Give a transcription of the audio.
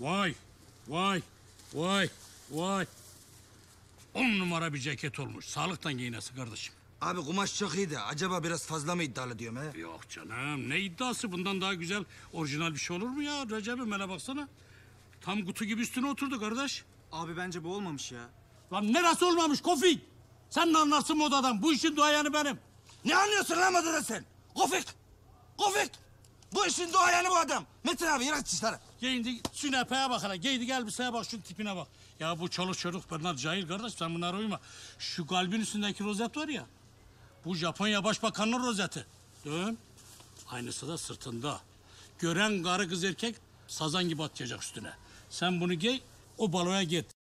Vay, vay, vay, vay. On numara bir ceket olmuş. Sağlıktan giyinesi kardeşim. Abi kumaş çok iyiydi. Acaba biraz fazla mı iddialı diyorum he? Yok canım. Ne iddiası? Bundan daha güzel orijinal bir şey olur mu ya? Recep'im hele baksana. Tam kutu gibi üstüne oturdu kardeş. Abi bence bu olmamış ya. Lan neresi olmamış Kofik? Sen ne anlarsın modadan? Bu işin duayanı benim. Ne anlıyorsun lan modadan sen? Kofik! Kofik! Bu işin doğayanı bu adam. Metin abi yırak dışarı. Geydi sünepeye bak hele. gel elbiseye bak şu tipine bak. Ya bu çoluk çocuk bunlar cahil kardeş sen bunlara uyma. Şu kalbin üstündeki rozet var ya. Bu Japonya Başbakanı'nın rozeti. Dön. Aynısı da sırtında. Gören karı kız erkek sazan gibi atacak üstüne. Sen bunu giy o baloya git.